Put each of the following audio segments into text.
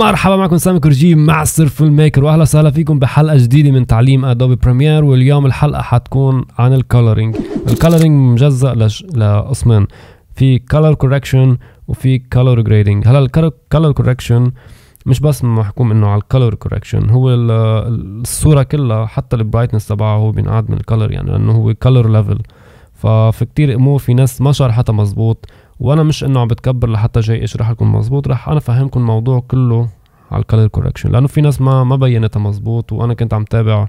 مرحبا معكم سامي كرجي مع فيلم ميكر واهلا وسهلا فيكم بحلقه جديده من تعليم ادوبي بريمير واليوم الحلقه حتكون عن الكولرينج الكولرينج مجزأ لقسمين في كولر كوركشن وفي كولر جريدنج هلا الكولر كوركشن مش بس محكوم انه على الكلر كوركشن هو الصوره كلها حتى البرايتنس تبعها هو بينعاد من الكلر يعني لانه هو كالر ليفل ففي كتير امور في ناس ما شرحتها مزبوط وانا مش انه عم بتكبر لحتى جاي اشرح لكم مزبوط رح انا فهمكم الموضوع كله على الكالر كوركشن لانه في ناس ما ما بينتها مزبوط وانا كنت عم تابع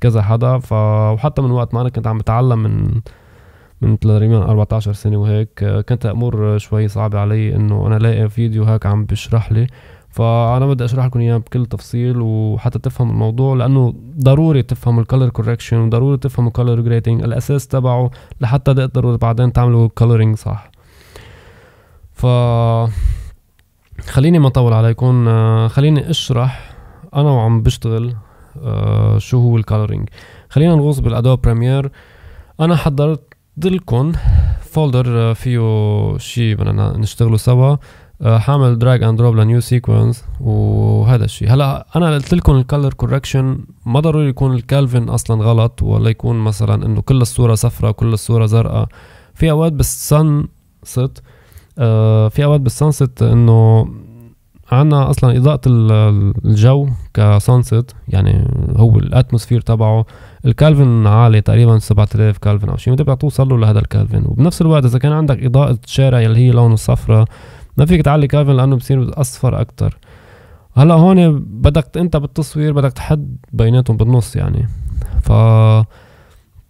كذا حدا ف وحتى من وقت ما انا كنت عم بتعلم من من تقريبا 14 سنه وهيك كانت امور شوي صعبه علي انه انا الاقي فيديو هيك عم بشرح لي فانا بدي اشرح لكم اياه بكل تفصيل وحتى تفهم الموضوع لانه ضروري تفهم الكلر كوركشن وضروري تفهم الكلر جريتنج الاساس تبعه لحتى تقدروا بعدين تعملوا كالرينج صح ف خليني ما اطول عليكم آه، خليني اشرح انا وعم بشتغل آه، شو هو الكالورينج خلينا نغوص بالادوب بريمير انا حضرت لكم فولدر آه، فيه شيء بدنا نشتغله سوا حامل دراج اند دروب لنيو سيكونس وهذا الشيء هلا انا قلت لكم الكالر كوركشن ما ضروري يكون الكالفن اصلا غلط ولا يكون مثلا انه كل الصوره صفراء كل الصوره زرقاء في اوقات بالسن ست آه، في اوقات بالسانست انه عنا اصلا اضاءه الجو كسانست يعني هو الاتموسفير تبعه الكالفن عالي تقريبا 7000 كالفن او شيء انت يعني بدك توصل له لهذا الكالفن وبنفس الوقت اذا كان عندك اضاءه شارع اللي هي لونه الصفرة ما فيك تعلي كالفن لانه بصير اصفر اكثر هلا هون بدك انت بالتصوير بدك تحد بيناتهم بالنص يعني ف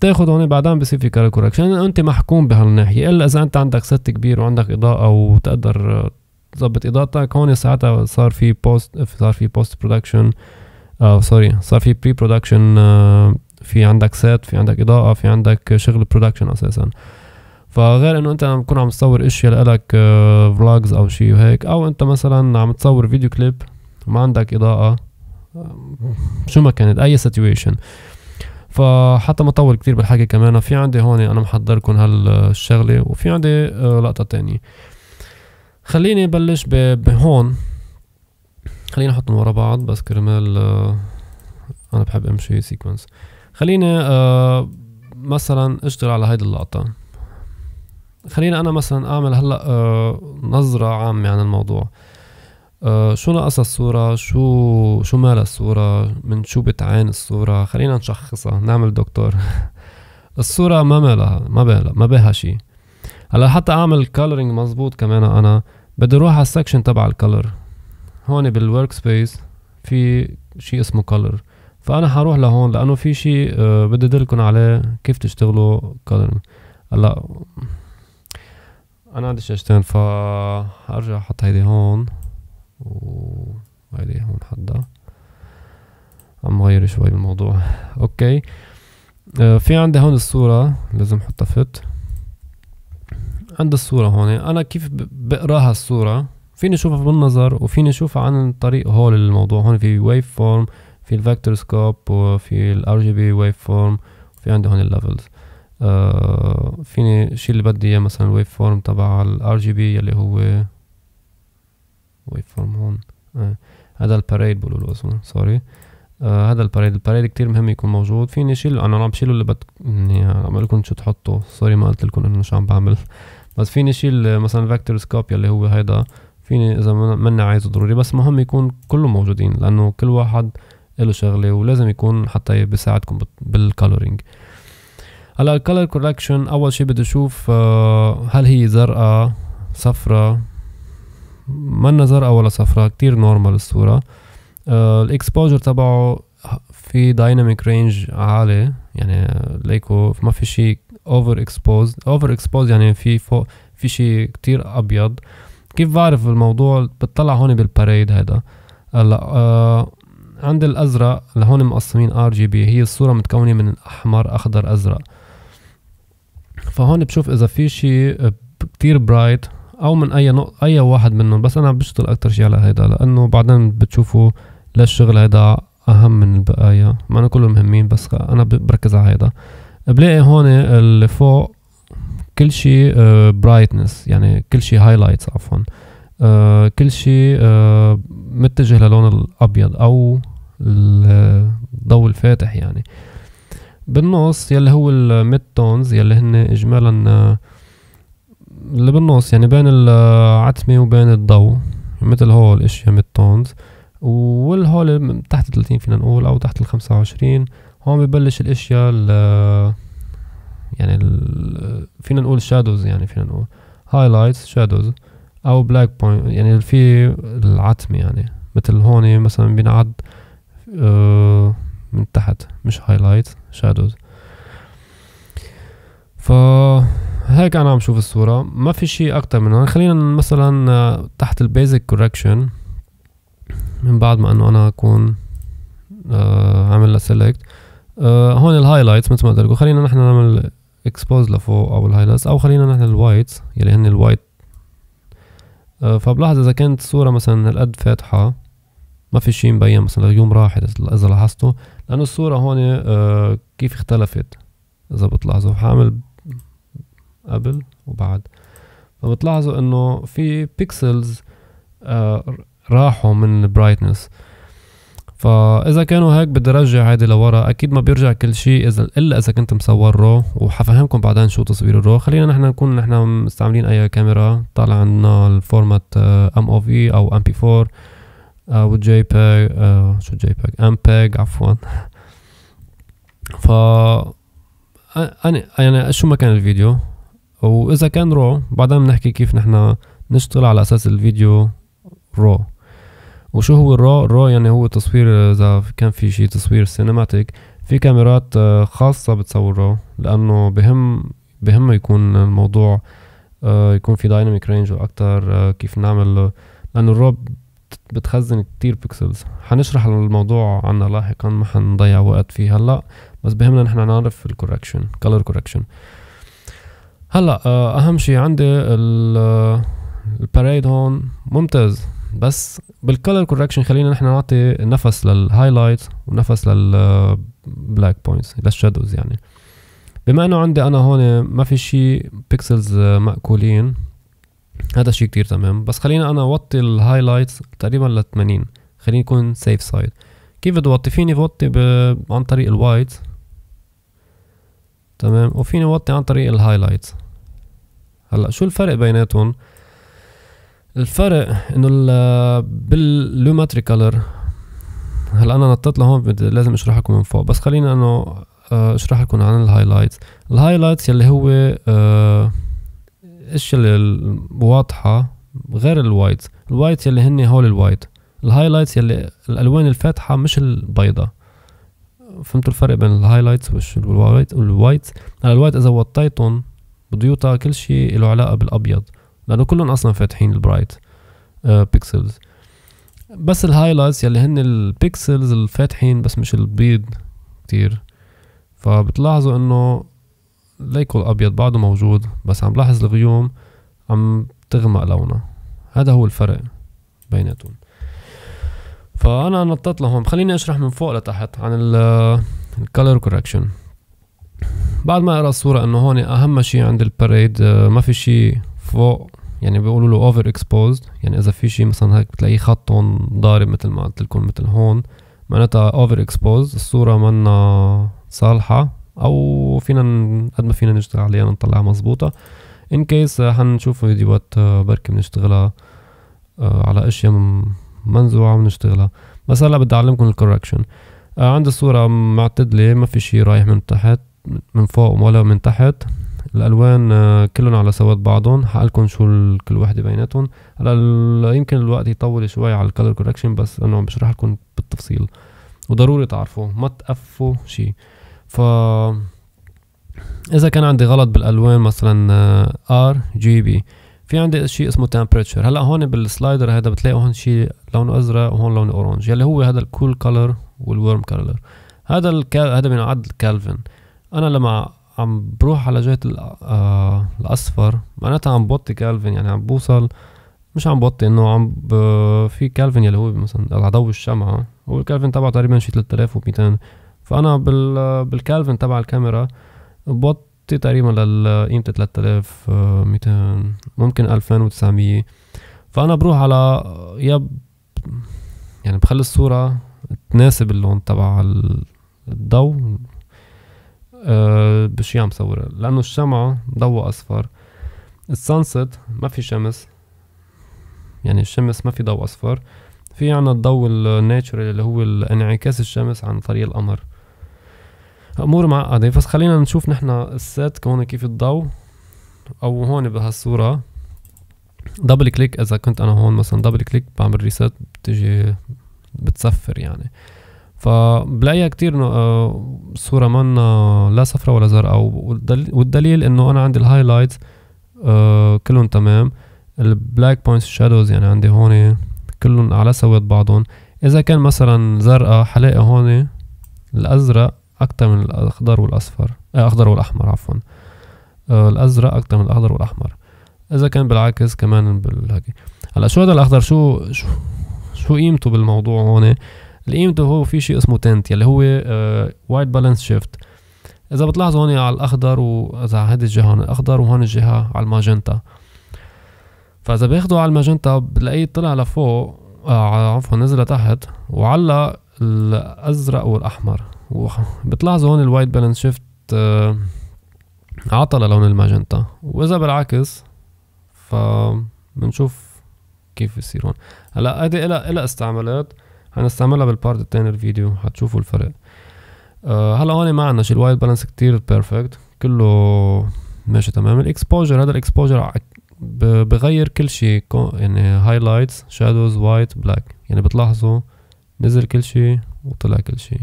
تاخذ هون بعدين بصير في كلر كوركشن انت محكوم بهالناحيه الا اذا انت عندك ست كبير وعندك اضاءه وتقدر تظبط اضاءتك هون ساعتها صار في بوست صار في بوست برودكشن او سوري صار في بري برودكشن آه، في عندك سيت في عندك اضاءه في عندك شغل برودكشن اساسا فغير انه انت عم تكون عم تصور اشياء لك فلوجز آه، او شيء وهيك او انت مثلا عم تصور فيديو كليب ما عندك اضاءه آه، شو ما كانت اي سيتويشن فحتى ما اطول كثير بالحكي كمان في عندي هون انا محضركم هالشغله وفي عندي آه، لقطه تانية خليني بلش بهون خليني احطهم ورا بعض بس كرمال آه، انا بحب امشي سيكونس خليني آه، مثلا اشتغل على هيدي اللقطه خليني انا مثلا اعمل هلا نظره عامه عن الموضوع آه، شو ناقصها الصورة شو شو مال الصورة من شو بتعاني الصورة خلينا نشخصها نعمل دكتور الصورة ما مالها ما بالها ما بها شي هلا حتى اعمل كولرينج مزبوط كمان انا بدي اروح على السكشن تبع الكالر هون بالورك سبيس في شي اسمه كلر فانا حروح لهون لانه في شي آه، بدي ادلكم عليه كيف تشتغلوا كلرينج هلا انا عندي شاشتين فارجع احط هيدي هون وهذه هون حدها عم غير شوي الموضوع اوكي آه في عندي هون الصورة لازم حطها فت عند الصورة هون انا كيف بقراها الصورة فيني اشوفها بالنظر وفيني اشوفها عن طريق هول الموضوع هون في ويف فورم في الفاكتور سكوب وفي الار جي بي ويف فورم في عندي هون الليفلز آه فيني شيل اللي بدي اياه مثلا الويف فورم تبع الار جي بي يلي هو ويف فورم هون هذا الباريد بقولوا له اسمه سوري آه، هذا الباريد الباريد كتير مهم يكون موجود فيني شيل انا عم بشيله اللي بت يعني عم لكم شو تحطوا سوري ما قلت لكم انه شو عم بعمل بس فيني شيل آه، مثلا فيكتور سكوبيا يلي هو هيدا فيني اذا منا عايزه ضروري بس مهم يكون كله موجودين لانه كل واحد له شغله ولازم يكون حتى بيساعدكم بالكالورينج هلا الكالر كوركشن اول شيء بدي اشوف آه، هل هي زرقاء صفراء منا زرقاء ولا صفراء كتير نورمال الصورة آه، الاكسبوجر تبعه في دايناميك رينج عالي يعني ليكو ما في شيء اوفر اكسبوز اوفر اكسبوز يعني في فوق في شيء كتير ابيض كيف بعرف الموضوع بتطلع هون بالباريد هيدا هلا أه عند الازرق اللي هون مقسمين ار جي بي هي الصوره متكونه من احمر اخضر ازرق فهون بشوف اذا في شيء كتير برايت او من اي نقطة اي واحد منهم بس انا بشتغل اكثر شيء على هيدا لانه بعدين بتشوفوا ليش الشغل هيدا اهم من البقايا ما انا كلهم مهمين بس انا بركز على هيدا بلاقي هون اللي فوق كل شيء برايتنس آه، يعني كل شيء هايلايتس عفوا آه، كل شيء آه، متجه للون الابيض او الضوء الفاتح يعني بالنص يلي هو الميد تونز يلي هن اجمالا اللي بالنص يعني بين العتمة وبين الضوء مثل هول الاشياء ميد تونز والهول تحت 30 فينا نقول او تحت الخمسة وعشرين هون ببلش الاشياء ال يعني ال فينا نقول شادوز يعني فينا نقول هايلايتس شادوز او بلاك بوينت يعني في العتمة يعني مثل هون مثلا بينعد آه، من تحت مش هايلايت شادوز ف هيك انا عم شوف الصوره ما في شيء اكتر من هون خلينا مثلا آه، تحت البيزك كوركشن من بعد ما انه انا اكون آه عامل لها سيلكت آه هون الهايلايتس مثل ما قلت لكم خلينا نحن نعمل اكسبوز لفوق او الهايلايتس او خلينا نحن الوايتس يلي هن الوايت آه فبلاحظ اذا كانت الصوره مثلا هالقد فاتحه ما في شيء مبين مثلا اليوم راحت اذا لاحظتوا لانه الصوره هون آه كيف اختلفت اذا بتلاحظوا حعمل قبل وبعد فبتلاحظوا انه في بيكسلز آه، راحوا من البرايتنس فاذا كانوا هيك بدي ارجع هيدي لورا اكيد ما بيرجع كل شيء اذا الا اذا كنت مصور رو وحفهمكم بعدين شو تصوير الرو خلينا نحن نكون نحن مستعملين اي كاميرا طالع عنا الفورمات ام او في او ام بي 4 او جي بيج شو جي بيج ام بيج عفوا ف انا يعني شو ما كان الفيديو واذا كان رو بعدين بنحكي كيف نحن نشتغل على اساس الفيديو رو وشو هو الرو الرو يعني هو تصوير اذا كان في شيء تصوير سينماتيك في كاميرات آه، خاصة بتصور رو لانه بهم بهم يكون الموضوع آه، يكون في دايناميك رينج واكتر آه، كيف نعمل لانه الرو بتخزن كتير بيكسلز حنشرح الموضوع عنا لاحقا ما حنضيع وقت فيه هلا بس بهمنا نحن نعرف الكوركشن كلر كوركشن هلا آه، اهم شيء عندي الباريد آه، هون ممتاز بس بالكلر كوركشن خلينا نحن نعطي نفس للهايلايت ونفس للبلاك بوينتس للشادوز يعني بما انه عندي انا هون ما في شيء بيكسلز آه، مأكولين هذا شيء كتير تمام بس خلينا انا اوطي الهايلايت تقريبا ل 80 خليني يكون سيف سايد كيف بدي اوطي فيني بوطي عن طريق الوايت تمام وفيني وطي عن طريق الهايلايتس هلا شو الفرق بيناتهم الفرق انه باللوماتري كلر هلا انا نطيت لهون لازم اشرح لكم من فوق بس خلينا انه آه، اشرح لكم عن الهايلايتس الهايلايتس يلي هو الاشياء آه، الواضحه غير الوايت الوايت يلي هن هول الوايت الهايلايتس يلي الالوان الفاتحه مش البيضة فهمتوا الفرق بين الهايلايتس والوايت والوايت هلا الوايت اذا وطيتهم يوطى كل شيء له علاقه بالابيض لانه كلهم اصلا فاتحين البرايت آه، بيكسلز بس الهايلايتس يلي هن البيكسلز الفاتحين بس مش البيض كتير فبتلاحظوا انه ليكو الابيض بعده موجود بس عم بلاحظ الغيوم عم تغمق لونها هذا هو الفرق بيناتهم فانا نطيت لهون خليني اشرح من فوق لتحت عن الكالر كوركشن بعد ما اقرا الصوره انه هون اهم شيء عند الباريد آه، ما في شيء فوق يعني بيقولوا له اوفر اكسبوزد يعني اذا في شيء مثلا هيك بتلاقيه خط هون ضارب مثل ما قلت لكم مثل هون معناتها اوفر اكسبوزد الصوره منا صالحه او فينا قد ما فينا نشتغل عليها نطلعها مزبوطة ان آه، كيس حنشوف فيديوهات آه، بركي بنشتغلها على اشياء منزوعه ونشتغلها بس هلا بدي اعلمكم الكوركشن آه، عندي الصوره معتدله ما في شيء رايح من تحت من فوق ولا من تحت الالوان آه، كلهم على سواد بعضهم حقلكم شو كل وحده بيناتهم هلا يمكن الوقت يطول شوي على الكلر كوركشن بس انه عم بشرح لكم بالتفصيل وضروري تعرفوا ما تقفوا شيء ف اذا كان عندي غلط بالالوان مثلا ار جي بي في عندي شيء اسمه تمبريتشر هلا هون بالسلايدر هذا بتلاقي هون شيء لونه ازرق وهون لونه اورنج يلي هو هذا الكول كولر والورم كولر هذا الكال... هذا بينعد كالفن انا لما عم بروح على جهه آه... الاصفر معناتها عم بوطي كالفن يعني عم بوصل مش عم بوطي انه عم في كالفن يلي هو مثلا عضو الشمعه هو الكالفن تبعه تقريبا شي 3200 فانا بالكالفن تبع الكاميرا بوط وصلت تقريبا لقيمة 3200 آه، ممكن 2900 فأنا بروح على آه، يا يعني بخلي الصورة تناسب اللون تبع الضوء أه بشي عم صورها لأنه الشمعة ضوء أصفر السانست ما في شمس يعني الشمس ما في ضوء أصفر في عنا الضوء الناتشورال اللي هو انعكاس الشمس عن طريق القمر امور معقده بس خلينا نشوف نحن السيت كون كيف الضوء او هون بهالصوره دبل كليك اذا كنت انا هون مثلا دبل كليك بعمل ريست بتجي بتصفر يعني فبلاقيها كتير انه الصوره منا لا صفرة ولا زرقاء والدليل انه انا عندي الهايلايتس آه، كلهم تمام البلاك بوينتس شادوز يعني عندي هون كلهم على سواد بعضهم اذا كان مثلا زرقاء حلاقي هون الازرق اكتر من الاخضر والاصفر الاخضر آه، والاحمر عفوا آه، الازرق اكتر من الاخضر والاحمر اذا كان بالعكس كمان بالهكي هلا شو هذا الاخضر شو شو شو قيمته بالموضوع هون قيمته هو في شيء اسمه تنت اللي هو وايت بالانس شيفت اذا بتلاحظوا هون على الاخضر واذا على هذه الجهه هون الاخضر وهون الجهه على الماجنتا فاذا بياخذوا على الماجنتا بلاقيه طلع لفوق آه، عفوا نزل لتحت وعلى الازرق والاحمر وبتلاحظوا هون الوايت بالانس شيفت عطل لون الماجنتا واذا بالعكس فبنشوف كيف بصير هون هلا هيدي الها إلا استعمالات حنستعملها بالبارت التاني الفيديو حتشوفوا الفرق أه هلا هون ما عندنا شي الوايت بالانس كتير بيرفكت كله ماشي تمام الاكسبوجر هذا الاكسبوجر بغير كل شيء يعني هايلايتس شادوز وايت بلاك يعني بتلاحظوا نزل كل شيء وطلع كل شيء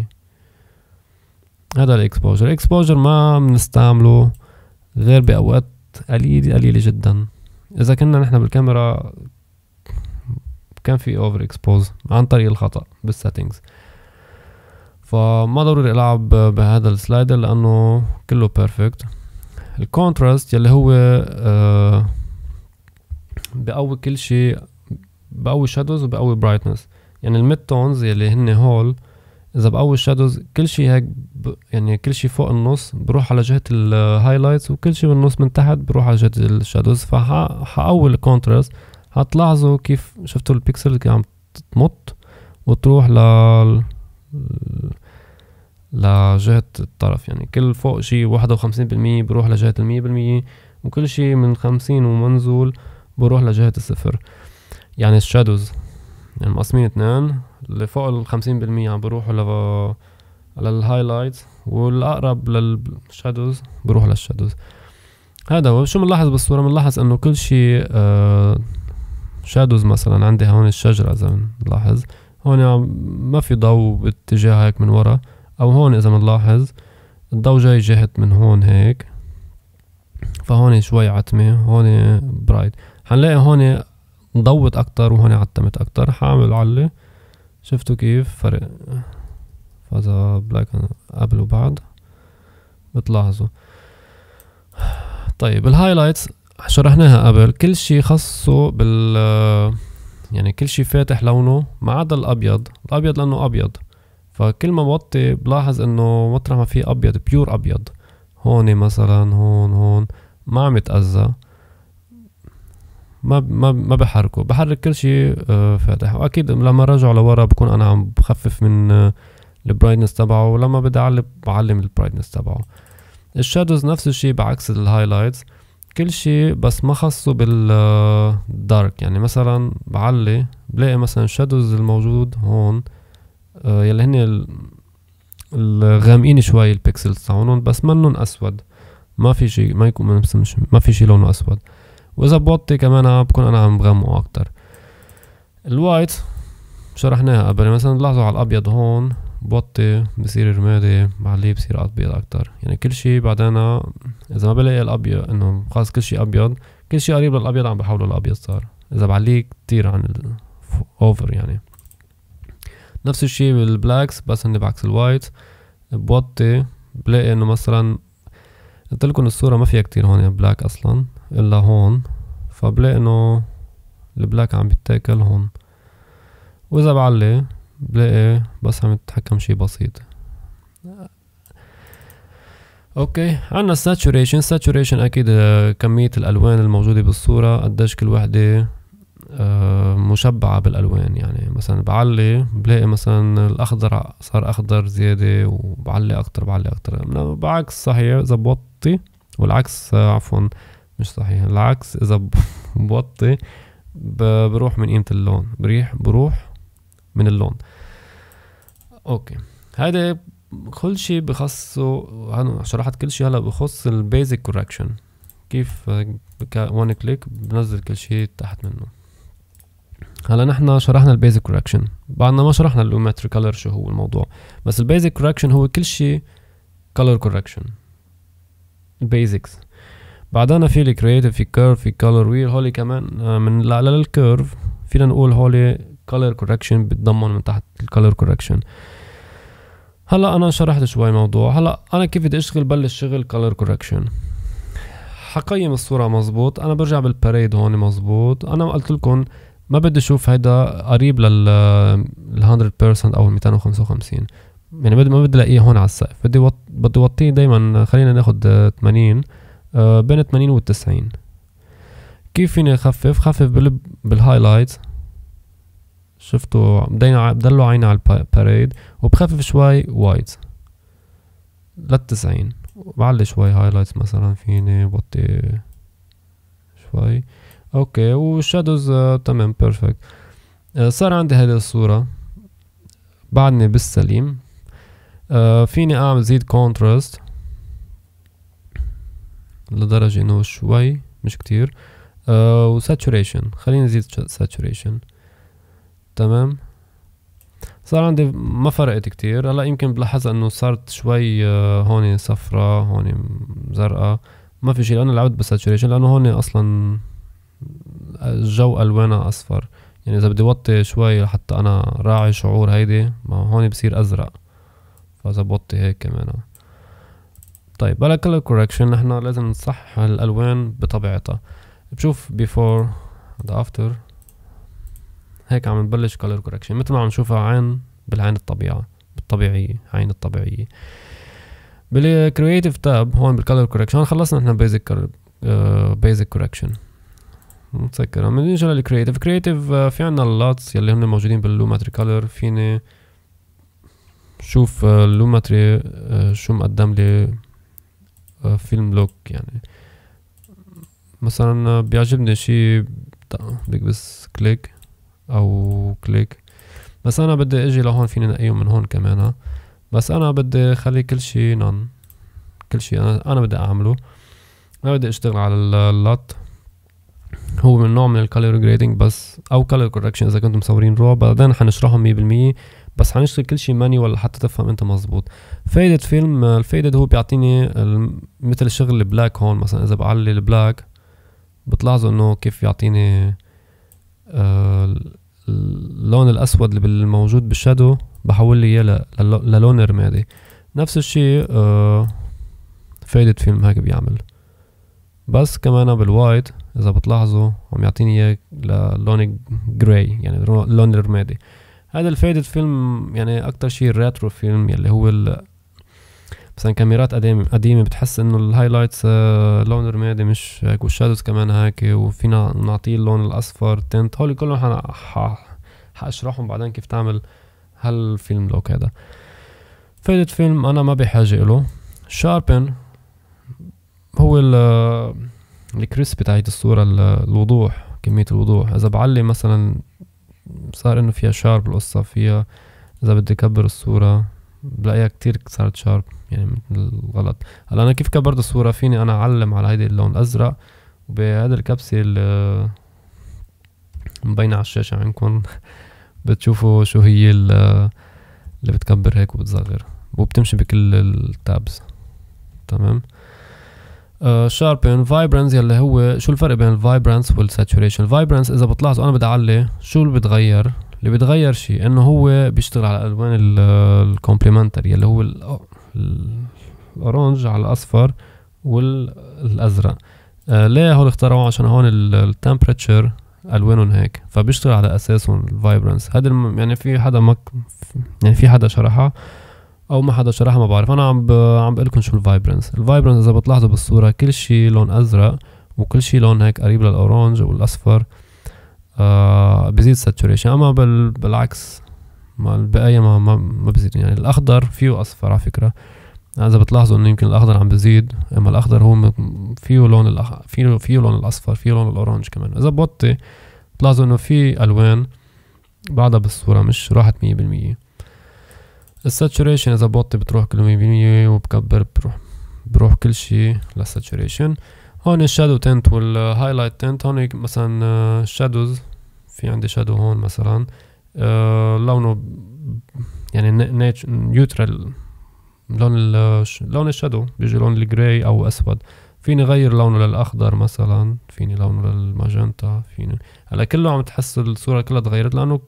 هذا الاكسبوجر الاكسبوجر ما بنستعمله غير باوقات قليله قليله جدا اذا كنا نحن بالكاميرا كان في اوفر اكسبوز عن طريق الخطا بالسيتنجز فما ضروري العب بهذا السلايدر لانه كله بيرفكت الكونتراست يلي هو آه، بقوي كل شيء بقوي شادوز وبقوي برايتنس يعني الميد تونز يلي هن هول اذا بقوي الشادوز كل شيء هيك ب... يعني كل شيء فوق النص بروح على جهه الهايلايتس وكل شيء بالنص من تحت بروح على جهه الشادوز فحقوي الكونتراست هتلاحظوا كيف شفتوا البيكسل اللي عم تمط وتروح ل لجهة الطرف يعني كل فوق شي 51% وخمسين بالمية بروح لجهة المية بالمية وكل شي من خمسين ومنزول بروح لجهة الصفر يعني الشادوز يعني مقسمين اتنين اللي فوق ال 50% عم بروحوا ل للهايلايت والاقرب للشادوز بروح للشادوز هذا هو شو بنلاحظ بالصوره بنلاحظ انه كل شيء آه شادوز مثلا عندي هون الشجره اذا بنلاحظ هون ما في ضوء باتجاه هيك من ورا او هون اذا بنلاحظ الضوء جاي جهة من هون هيك فهون شوي عتمة هون برايت حنلاقي هون ضوت اكتر وهون عتمت اكتر حاعمل علة شفتوا كيف فرق فازا بلاك قبل وبعد بتلاحظوا طيب الهايلايتس شرحناها قبل كل شي خصه بال يعني كل شي فاتح لونه ما عدا الابيض الابيض لانه ابيض فكل ما بوطي بلاحظ انه مطرح ما في ابيض بيور ابيض هون مثلا هون هون ما عم يتأذى ما ما ما بحركه بحرك كل شيء آه، فاتح واكيد لما رجع لورا بكون انا عم بخفف من آه، البرايتنس تبعه ولما بدي اعلم بعلم البرايتنس تبعه الشادوز نفس الشيء بعكس الهايلايتس كل شيء بس ما خصه بالدارك آه، يعني مثلا بعلي بلاقي مثلا الشادوز الموجود هون يلي هن الغامقين شوي البيكسلز تاعونهم بس منن اسود ما في شيء ما يكون ما في شيء لونه اسود واذا بوطي كمان بكون انا عم بغمقه اكتر الوايت شرحناها قبل مثلا لاحظوا على الابيض هون بوطي بصير رمادي بعليه بصير ابيض اكتر يعني كل شي بعدين اذا ما بلاقي الابيض انه خلص كل شي ابيض كل شي قريب للابيض عم بحوله الابيض صار اذا بعليه كتير عن الاوفر يعني نفس الشي بالبلاكس بس اني بعكس الوايت بوطي بلاقي انه مثلا قلت لكم الصورة ما فيها كتير هون بلاك يعني اصلا الا هون فبلاقي انه البلاك عم بيتاكل هون واذا بعلي بلاقي بس عم يتحكم شي بسيط اوكي عنا الساتوريشن الساتوريشن اكيد آه، كمية الالوان الموجودة بالصورة قديش كل وحدة آه، مشبعة بالالوان يعني مثلا بعلي بلاقي مثلا الاخضر صار اخضر زيادة وبعلي اكتر بعلي اكتر بعكس صحيح اذا بوطي والعكس آه، عفوا مش صحيح العكس اذا بوطي بروح من قيمة اللون بريح بروح من اللون اوكي هيدا كل شيء بخصه انا شرحت كل شيء هلا بخص البيزك كوركشن كيف وان كليك بنزل كل شيء تحت منه هلا نحن شرحنا البيزك كوركشن بعدنا ما شرحنا اللومتري كلر شو هو الموضوع بس البيزك كوركشن هو كل شيء كلر كوركشن البيزكس بعدنا في الكرييتيف في الكيرف في الكالر ويل هولي كمان آه، من الاعلى للكيرف فينا نقول هولي كالر كوركشن بتضمن من تحت الكالر كوركشن هلا انا شرحت شوي موضوع هلا انا كيف بدي اشتغل بلش شغل كالر كوركشن حقيم الصوره مزبوط انا برجع بالباريد هون مزبوط انا قلت لكم ما بدي اشوف هيدا قريب لل 100% او 255 يعني بدي ما بدي الاقيه هون على السقف بدي وط... بدي وطيه دائما خلينا ناخذ 80 آه، بين 80 و 90 كيف فيني اخفف خفف بال بالهايلايت شفتوا بدينا بدلوا عيني على الباريد وبخفف شوي وايت لل 90 بعلي شوي هايلايت مثلا فيني بوطي شوي اوكي والشادوز آه، تمام بيرفكت آه، صار عندي هذه الصورة بعدني بالسليم فيني اعمل زيد كونتراست لدرجة انه شوي مش كتير آه saturation خلينا نزيد saturation تمام صار عندي ما فرقت كتير هلا يمكن بلاحظها انه صارت شوي آه، هون صفرة هون زرقاء ما في شيء لانه لعبت بالساتوريشن لانه هون اصلا الجو الوانه اصفر يعني اذا بدي وطي شوي حتى انا راعي شعور هيدي ما هون بصير ازرق فاذا بوطي هيك كمان طيب بلا color correction نحن لازم نصحح الالوان بطبيعتها بشوف before and after هيك عم نبلش color correction مثل ما عم نشوفها عين بالعين الطبيعة بالطبيعية عين الطبيعية بالكرييتيف تاب هون بالكالر كوركشن خلصنا احنا بيزك بيزك كوركشن متذكر عم نيجي للكرييتيف كرييتيف في عنا اللاتس يلي هن موجودين باللوماتري كالر فيني شوف اللوماتري آه، آه، شو مقدم لي فيلم لوك يعني مثلا بيعجبني شي بكبس كليك او كليك بس انا بدي اجي لهون فيني نقيهم من هون كمان بس انا بدي خلي كل شي نون كل شي انا بدي اعمله انا بدي اشتغل على اللات هو من نوع من الكالر جريدنج بس او كالر كوركشن اذا كنتم مصورين رو بعدين حنشرحهم 100% بس حنشتغل كل شيء مانيوال لحتى تفهم انت مزبوط فايدة فيلم الفايدة هو بيعطيني مثل شغل البلاك هون مثلا اذا بعلي البلاك بتلاحظوا انه كيف يعطيني آه، اللون الاسود اللي بالموجود بالشادو بحول لي اياه للون رمادي نفس الشيء آه، فايدة فيلم هيك بيعمل بس كمان بالوايت اذا بتلاحظوا عم يعطيني اياه للون جراي يعني لون الرمادي هذا الفيدد فيلم يعني اكتر شيء الريترو فيلم يلي هو ال... مثلا كاميرات قديمة قديمة بتحس انه الهايلايتس آه، لون رمادي مش هيك والشادوز كمان هيك وفينا نعطيه اللون الاصفر تنت هول كلهم حنا ح... حاشرحهم بعدين كيف تعمل هالفيلم لوك هذا فايدة فيلم انا ما بحاجة له شاربن هو ال الكريسبي تاعت الصورة الوضوح كمية الوضوح اذا بعلي مثلا صار انه فيها شارب القصة فيها اذا بدي اكبر الصورة بلاقيها كتير صارت شارب يعني الغلط هلا انا كيف كبرت الصورة فيني انا اعلم على هيدي اللون الازرق وبهذا الكبسة مبينة على الشاشة عندكم بتشوفوا شو هي اللي بتكبر هيك وبتصغر وبتمشي بكل التابز تمام آه، شاربن فايبرنس يلي هو شو الفرق بين الفايبرنس والساتوريشن الفايبرنس اذا بتلاحظوا انا بدي اعلي شو اللي بتغير اللي بتغير شيء انه هو بيشتغل على الالوان الكومبلمنتري يلي هو الاورنج على الاصفر والازرق آه ليه هول اخترعوه عشان هون التمبرتشر الوانهم هيك فبيشتغل على اساسهم الفايبرنس هذا يعني في حدا ما يعني في حدا شرحها او ما حدا شرحها ما بعرف انا عم ب... عم بقول لكم شو الفايبرنس الفايبرنس اذا بتلاحظوا بالصوره كل شيء لون ازرق وكل شيء لون هيك قريب للاورانج والاصفر آه بزيد ساتوريشن اما بال... بالعكس ما البقايا ما ما, ما بزيد يعني الاخضر فيه اصفر على فكره يعني اذا بتلاحظوا انه يمكن الاخضر عم بزيد اما الاخضر هو فيه لون الأخ... فيه فيه لون الاصفر فيه لون الاورانج كمان اذا بوطي بتلاحظوا انه في الوان بعدها بالصوره مش راحت 100% الساتوريشن اذا بوطي بتروح كل 100% وبكبر بروح بروح كل شيء للساتوريشن هون الشادو تنت والهايلايت تنت هون مثلا الشادوز آه، في عندي شادو هون مثلا آه، لونه يعني نيوترال لون لون الشادو بيجي لون الجراي او اسود فيني غير لونه للاخضر مثلا فيني لونه للماجنتا فيني هلا كله عم تحس الصوره كلها تغيرت لانه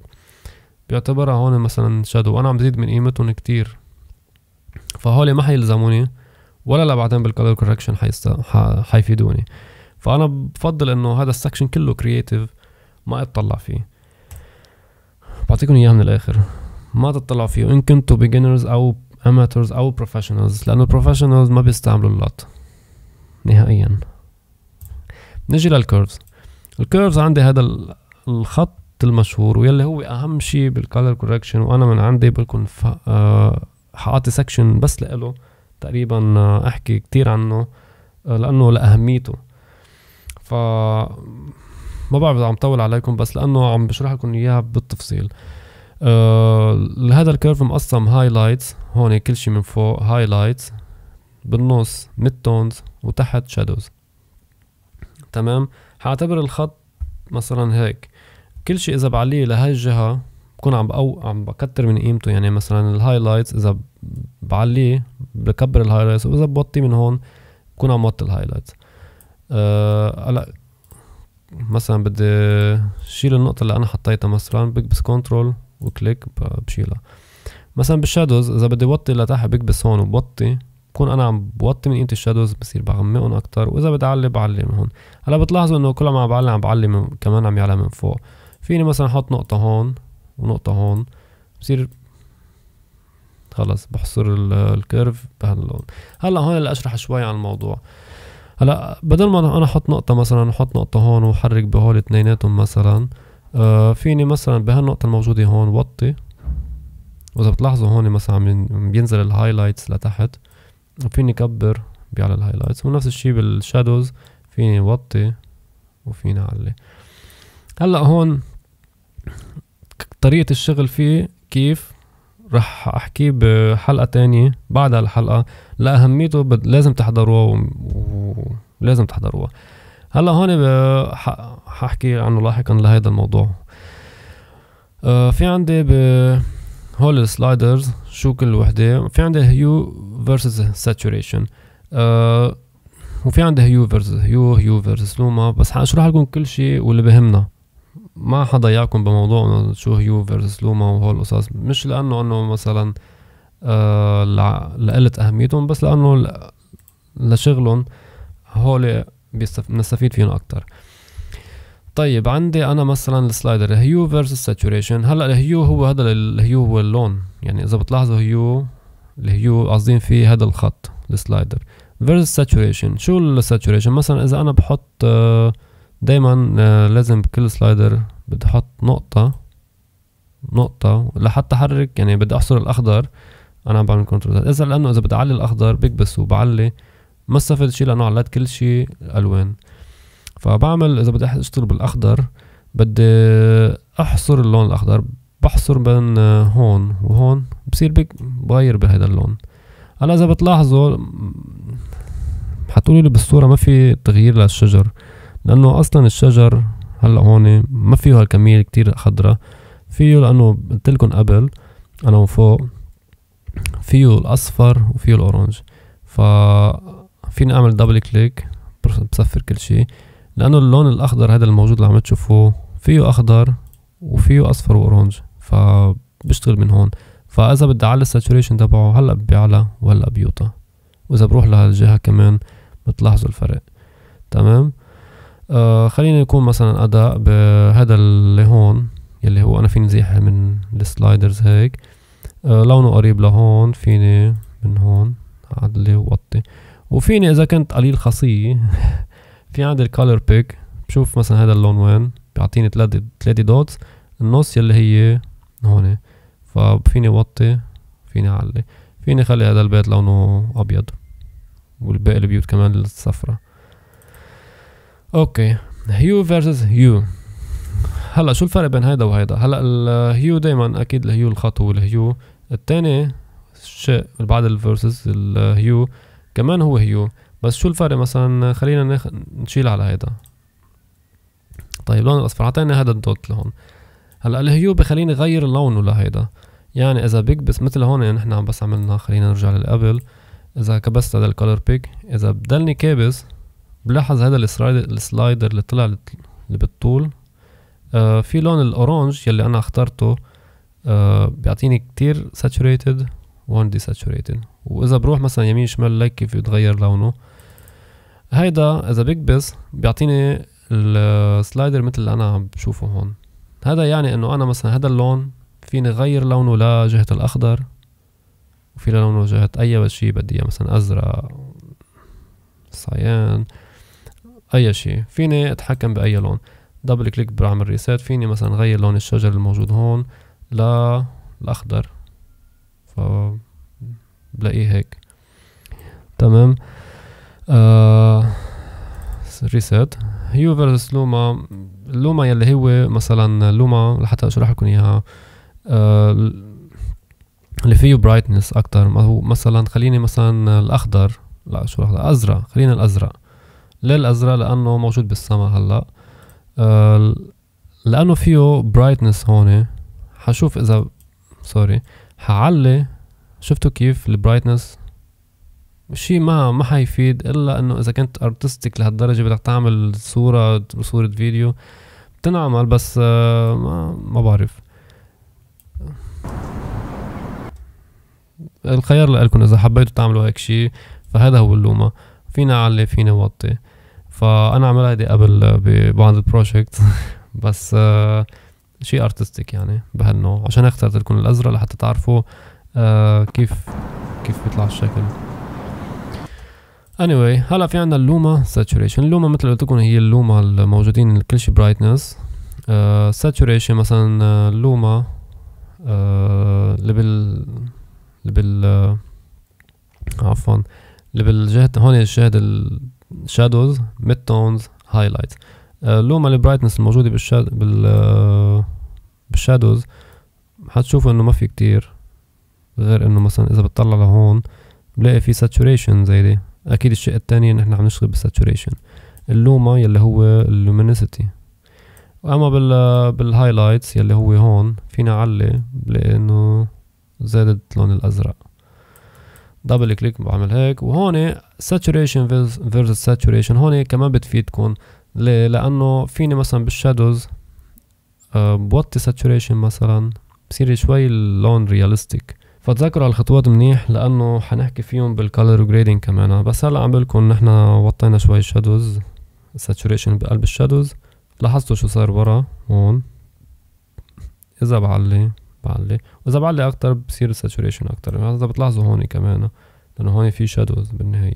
بيعتبرها هون مثلا شادو وانا عم بزيد من قيمتهم كتير فهول ما حيلزموني ولا لا بعدين بالكالر كوركشن حيفيدوني فانا بفضل انه هذا السكشن كله كرييتيف ما اتطلع فيه بعطيكم اياها من الاخر ما تطلعوا فيه ان كنتوا بيجنرز او اماتورز او بروفيشنالز لانه البروفيشنالز ما بيستعملوا اللات نهائيا نجي للكيرفز الكيرفز عندي هذا الخط المشهور ويلي هو اهم شيء بالكالر كوركشن وانا من عندي بكون آه، حاعطي سكشن بس لإله تقريبا آه، احكي كتير عنه آه، لانه لاهميته ف ما بعرف اذا عم طول عليكم بس لانه عم بشرح لكم اياها بالتفصيل أه هذا الكيرف مقسم هايلايتس هون كل شيء من فوق هايلايتس بالنص ميد تونز وتحت شادوز تمام حاعتبر الخط مثلا هيك كل شيء اذا بعليه لهي الجهه بكون عم بقو... عم بكتر من قيمته يعني مثلا الهايلايتس اذا بعليه بكبر الهايلايتس واذا بوطي من هون بكون عم وطي الهايلايتس آه، هلا أه مثلا بدي شيل النقطة اللي أنا حطيتها مثلا بكبس كنترول وكليك بشيلها مثلا بالشادوز إذا بدي وطي لتحت بكبس هون وبوطي بكون أنا عم بوطي من قيمة الشادوز بصير بعمقهم أكتر وإذا بدي أعلي بعلي من هون هلا بتلاحظوا إنه كل ما بعلي عم بعلي من كمان عم يعلى من فوق فيني مثلا احط نقطة هون ونقطة هون بصير خلص بحصر الكيرف بهاللون هلا هون اللي اشرح شوي عن الموضوع هلا بدل ما انا احط نقطة مثلا احط نقطة هون واحرك بهول اثنيناتهم مثلا آه فيني مثلا بهالنقطة الموجودة هون وطي واذا بتلاحظوا هون مثلا عم بينزل الهايلايتس لتحت وفيني كبر بيعلى الهايلايتس ونفس الشيء بالشادوز فيني وطي وفيني علي هلا هون طريقة الشغل فيه كيف رح احكيه بحلقة تانية بعد هالحلقة لأهميته بد... لازم تحضروها ولازم و... تحضروها هلا هون حاحكي عنه لاحقا لهيدا الموضوع آه في عندي ب هول السلايدرز شو كل وحدة في عندي هيو versus saturation آه وفي عندي هيو versus هيو هيو versus لوما بس حاشرح لكم كل شيء واللي بهمنا ما حضيعكم بموضوع شو هيو فيرسس لوما وهول القصص مش لانه انه مثلا آه لقلة اهميتهم بس لانه لشغلهم هول بنستفيد فيهم اكتر طيب عندي انا مثلا السلايدر هيو فيرسس ساتوريشن هلا الهيو هو هذا الهيو هو اللون يعني اذا بتلاحظوا هيو الهيو قاصدين فيه هذا الخط السلايدر فيرسس ساتوريشن شو الساتوريشن مثلا اذا انا بحط آه دايما آه، لازم بكل سلايدر بدي احط نقطة نقطة لحتى احرك يعني بدي احصر الاخضر انا عم بعمل كنترول اذا لانه اذا بدي اعلي الاخضر بكبس وبعلي ما استفدت شي لانه علقت كل شي الوان فبعمل اذا بدي اشتغل بالاخضر بدي احصر اللون الاخضر بحصر بين آه، هون وهون بصير بك بغير بهذا اللون هلا اذا بتلاحظوا حتقولوا لي بالصورة ما في تغيير للشجر لانه اصلا الشجر هلا هون ما فيه هالكميه كتير خضرة فيه لانه قلت لكم قبل انا وفوق فيه الاصفر وفيه الاورنج ف فيني اعمل دبل كليك بصفر كل شيء لانه اللون الاخضر هذا الموجود اللي عم تشوفوه فيه اخضر وفيه اصفر واورنج فبشتغل من هون فاذا بدي اعلي الساتوريشن تبعه هلا بيعلى وهلا بيوطى واذا بروح لهالجهه كمان بتلاحظوا الفرق تمام آه، خلينا يكون مثلا اداء بهذا اللي هون يلي هو انا فيني زيح من السلايدرز هيك آه لونه قريب لهون فيني من هون عدلي ووطي وفيني اذا كنت قليل خاصية في عندي الكالر بيك بشوف مثلا هذا اللون وين بيعطيني ثلاثة ثلاثة دوتس النص يلي هي هون ففيني وطي فيني علي فيني خلي هذا البيت لونه ابيض والباقي البيوت كمان للصفرة اوكي هيو فيرسز هيو هلا شو الفرق بين هيدا وهيدا هلا الهيو دايما اكيد الهيو الخط هو الثاني التاني شيء بعد الفيرسز الهيو كمان هو هيو بس شو الفرق مثلا خلينا نخ... نشيل على هيدا طيب لون الاصفر اعطينا هذا الدوت لهون هلا الهيو بخليني غير لونه لهيدا يعني اذا بكبس مثل هون يعني نحن عم بس عملنا خلينا نرجع للقبل اذا كبست هذا الكولر بيك اذا بضلني كابس بلاحظ هذا السلايدر اللي طلع اللي بالطول آه في لون الاورانج يلي انا اخترته آه بيعطيني كتير saturated وهون ساتوريتد واذا بروح مثلا يمين شمال لايك كيف يتغير لونه هيدا اذا بكبس بيعطيني السلايدر مثل اللي انا عم بشوفه هون هذا يعني انه انا مثلا هذا اللون فيني غير لونه لجهة الاخضر وفي لونه جهة اي شيء بدي اياه مثلا ازرق سايان اي شيء فيني اتحكم باي لون دبل كليك بعمل ريسيت فيني مثلا غير لون الشجر الموجود هون ل الاخضر ف بلاقيه هيك تمام آه ريسيت هيو فيرسس لوما لوما يلي هو مثلا لوما لحتى اشرح لكم اياها آه، اللي فيه برايتنس اكتر مثلا خليني مثلا الاخضر لا شو الازرق خلينا الازرق ليه الازرق لانه موجود بالسما هلا آه لانه فيه برايتنس هون حشوف اذا سوري حعلي شفتوا كيف البرايتنس شيء ما ما حيفيد الا انه اذا كنت ارتستيك لهالدرجه بدك تعمل صوره صوره فيديو بتنعمل بس آه، ما ما بعرف الخيار لكم اذا حبيتوا تعملوا هيك شيء فهذا هو اللومه فينا علي فينا وطي فانا عملت هيدي قبل ببعض البروجكت بس آه، شيء ارتستيك يعني بهالنوع عشان اخترت لكم الازرق لحتى تعرفوا آه، كيف كيف بيطلع الشكل anyway هلا في عندنا اللوما ساتوريشن اللوما مثل قلت لكم هي اللوما الموجودين كل شيء برايتنس ساتوريشن مثلا اللوما آه، اللي بال اللي بال عفوا اللي بالجهد هون الشاهد شادوز ميد تونز هايلايتس اللومه البرايتنس الموجوده بالشاد بال آه، بالشادوز حتشوفوا انه ما في كتير غير انه مثلا اذا بتطلع لهون بلاقي في ساتوريشن زي دي اكيد الشيء الثاني نحن عم نشتغل بالساتوريشن اللوما يلي هو اللومينيسيتي واما بال آه، بالهايلايتس يلي هو هون فينا علي بلاقي انه زادت اللون الازرق دبل كليك بعمل هيك وهون ساتوريشن فيرسز ساتوريشن هون كمان بتفيدكم ليه؟ لانه فيني مثلا بالشادوز آه، بوطي ساتوريشن مثلا بصير شوي اللون رياليستيك فتذكروا هالخطوات منيح لانه حنحكي فيهم بالكالر جريدنج كمان بس هلا عم بقول نحن وطينا شوي شادوز ساتوريشن بقلب الشادوز لاحظتوا شو صار ورا هون اذا بعلي بعلي واذا بعلي اكتر بصير الساتوريشن اكتر يعني هذا بتلاحظوا هون كمان لانه هون في شادوز بالنهاية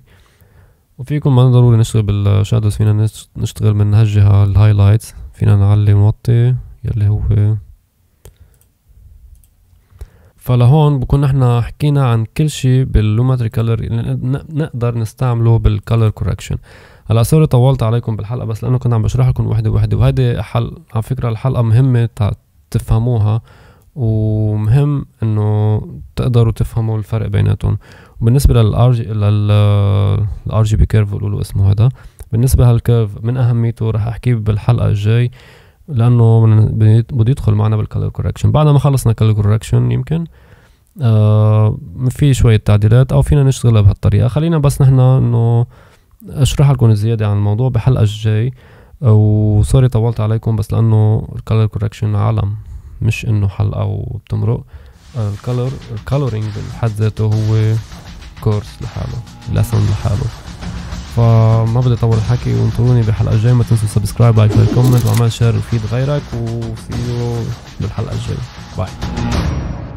وفيكم ما ضروري نشتغل بالشادوز فينا نشتغل من هالجهة الهايلايتس فينا نعلي ونوطي يلي هو فلهون بكون نحن حكينا عن كل شيء باللوماتري كلر نقدر نستعمله بالكلر كوركشن هلا سوري طولت عليكم بالحلقه بس لانه كنت عم بشرح لكم وحده وحده وهيدي حل على فكره الحلقه مهمه تفهموها ومهم انه تقدروا تفهموا الفرق بيناتهم وبالنسبه للار جي للار جي بي كيرف بيقولوا اسمه هذا بالنسبه هالكيرف من اهميته رح احكيه بالحلقه الجاي لانه بده يدخل معنا بالكلر كوركشن بعد ما خلصنا كلر كوركشن يمكن آه في شويه تعديلات او فينا نشتغلها بهالطريقه خلينا بس نحن انه اشرح لكم زياده عن الموضوع بحلقه الجاي وسوري طولت عليكم بس لانه الكلر كوركشن عالم مش انه حلقه وبتمرق الكالور الكالورينج بحد ذاته هو كورس لحاله لسن لحاله فما بدي اطول الحكي وانطروني بالحلقه الجايه ما تنسوا سبسكرايب لايك كومنت واعمل شير وفيد غيرك وفيو بالحلقه الجايه باي